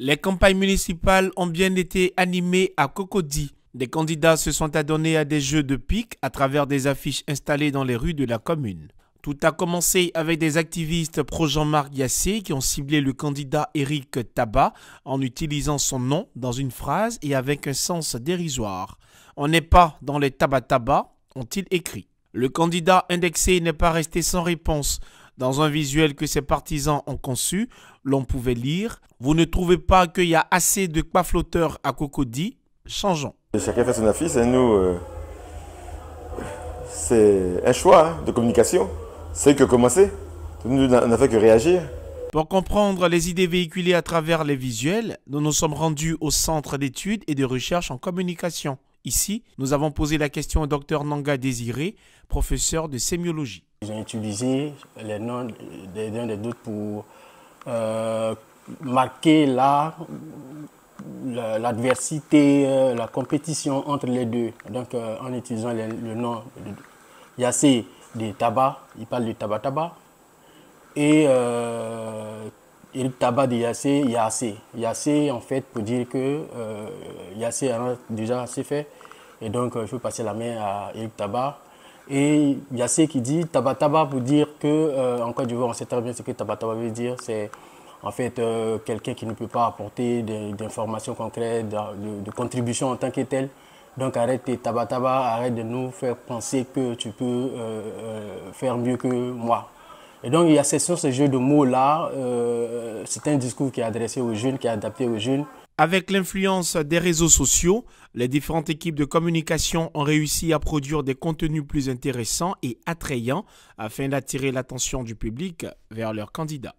Les campagnes municipales ont bien été animées à Cocody. Des candidats se sont adonnés à des jeux de pique à travers des affiches installées dans les rues de la commune. Tout a commencé avec des activistes pro Jean-Marc Yassé qui ont ciblé le candidat Éric Tabat en utilisant son nom dans une phrase et avec un sens dérisoire. On n'est pas dans les tabatabas, ont-ils écrit. Le candidat indexé n'est pas resté sans réponse. Dans un visuel que ses partisans ont conçu, l'on pouvait lire Vous ne trouvez pas qu'il y a assez de flotteurs à Cocody Changeons. Chacun fait son affiche et nous. Euh, c'est un choix de communication. C'est que commencer. Nous, fait que réagir. Pour comprendre les idées véhiculées à travers les visuels, nous nous sommes rendus au Centre d'études et de recherche en communication. Ici, nous avons posé la question au docteur Nanga Désiré, professeur de sémiologie. Ils ont utilisé les noms des uns des autres pour euh, marquer la, l'adversité, euh, la compétition entre les deux. Donc euh, en utilisant le nom Yassé de Tabac, il parle de Tabac Tabac, et Eric Tabac de Yassé, Yassé. Yassé en fait pour dire que Yassé a déjà assez fait, et donc je vais passer la main à Eric Tabac et il y a ceux qui disent « Tabataba pour dire que, encore euh, en Côte d'Ivoire, on sait très bien ce que Tabataba veut dire, c'est en fait euh, quelqu'un qui ne peut pas apporter d'informations concrètes, de, contributions en tant que tel. Donc arrête tes Tabataba, arrête de nous faire penser que tu peux euh, faire mieux que moi. Et donc, il y a sur ce jeu de mots-là, c'est un discours qui est adressé aux jeunes, qui est adapté aux jeunes. Avec l'influence des réseaux sociaux, les différentes équipes de communication ont réussi à produire des contenus plus intéressants et attrayants afin d'attirer l'attention du public vers leurs candidats.